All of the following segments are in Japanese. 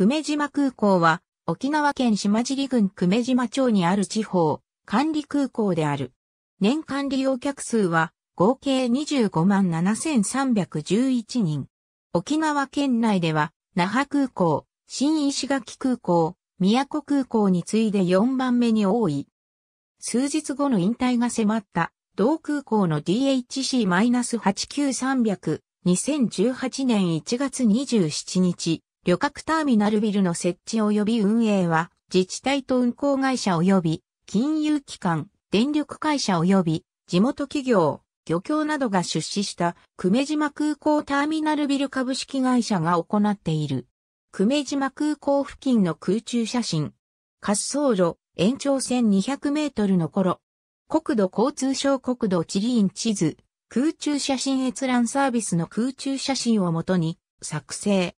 久米島空港は、沖縄県島尻郡久米島町にある地方、管理空港である。年間利用客数は、合計25万7311人。沖縄県内では、那覇空港、新石垣空港、宮古空港に次いで4番目に多い。数日後の引退が迫った、同空港の DHC-89300、2018年1月27日、旅客ターミナルビルの設置及び運営は、自治体と運行会社及び、金融機関、電力会社及び、地元企業、漁協などが出資した、久米島空港ターミナルビル株式会社が行っている。久米島空港付近の空中写真。滑走路、延長線200メートルの頃。国土交通省国土地理院地図、空中写真閲覧サービスの空中写真をもとに、作成。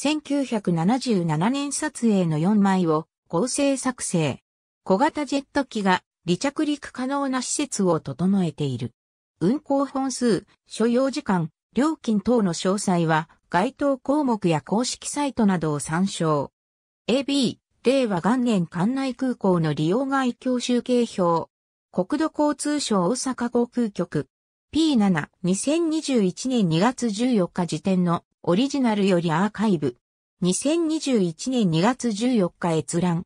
1977年撮影の4枚を合成作成。小型ジェット機が離着陸可能な施設を整えている。運行本数、所要時間、料金等の詳細は該当項目や公式サイトなどを参照。AB、令和元年関内空港の利用外教習計表。国土交通省大阪航空局。P7、2021年2月14日時点のオリジナルよりアーカイブ。2021年2月14日閲覧。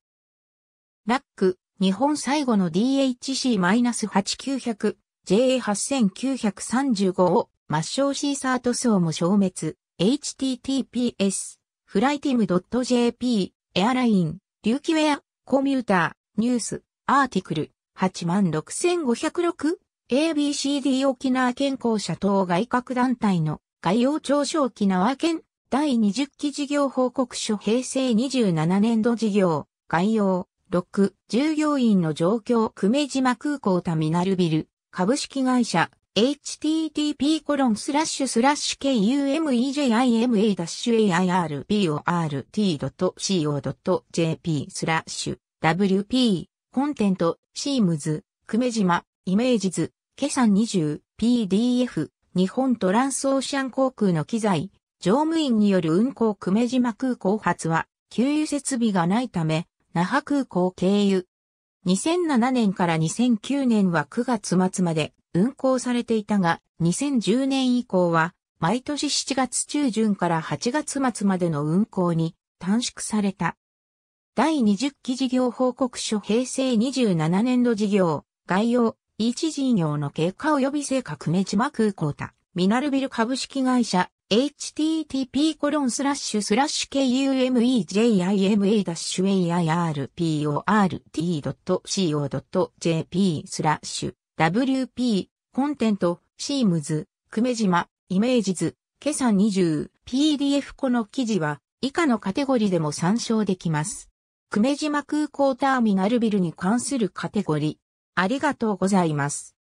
ラック、日本最後の DHC-8900、JA8935 を抹消シーサート層も消滅。https, フライティム .jp、エアライン、リューキウェア、コミューター、ニュース、アーティクル、86506、ABCD 沖縄健康者等外郭団体の概要庁小沖縄県第20期事業報告書平成27年度事業概要6従業員の状況久米島空港タミナルビル株式会社 http コロンスラッシュスラッシュ kumejima-airport.co.jp スラッシュ wp コンテントシームズ久米島イメージズ計算 20PDF 日本トランスオーシャン航空の機材、乗務員による運航久米島空港発は、給油設備がないため、那覇空港経由。2007年から2009年は9月末まで運航されていたが、2010年以降は、毎年7月中旬から8月末までの運航に短縮された。第20期事業報告書平成27年度事業、概要、一事業の果を及び成果久米島空港た、ミナルビル株式会社、http コロンスラッシュスラッシュ k u m e j i m a a i r p o r t c o j p スラッシュ wp コンテントシームズ久米島イメージズ今朝 20PDF この記事は以下のカテゴリでも参照できます。久米島空港ターミナルビルに関するカテゴリありがとうございます。